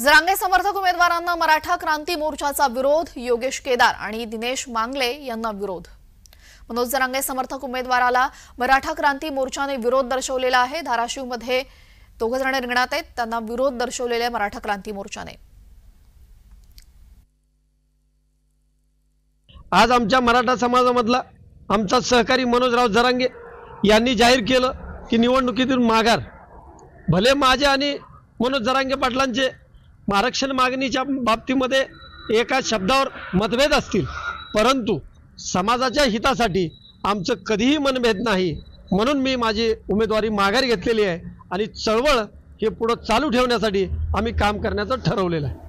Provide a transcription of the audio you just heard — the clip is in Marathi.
जरांगे समर्थक उमेदवारांना मराठा क्रांती मोर्चाचा विरोध योगेश केदार आणि दिनेश मांगले यांना विरोध मनोज जरांगे समर्थक उमेदवाराला मराठा क्रांती मोर्चाने विरोध दर्शवलेला आहे धाराशिवमध्ये दोघ जण रिंगणात आहेत त्यांना विरोध दर्शवलेला मराठा क्रांती मोर्चाने आज आमच्या मराठा समाजामधला आमचा सहकारी मनोजराव जरांगे यांनी जाहीर केलं की निवडणुकीतून माघार भले माझे आणि मनोज जरांगे पाटलांचे आरक्षण मागणीच्या बाबतीमध्ये एका शब्दावर मतभेद असतील परंतु समाजाच्या हितासाठी आमचं कधीही मनभेद नाही म्हणून मी माझी उमेदवारी माघार घेतलेली आहे आणि चळवळ हे पुढं चालू ठेवण्यासाठी आम्ही काम करण्याचं ठरवलेलं आहे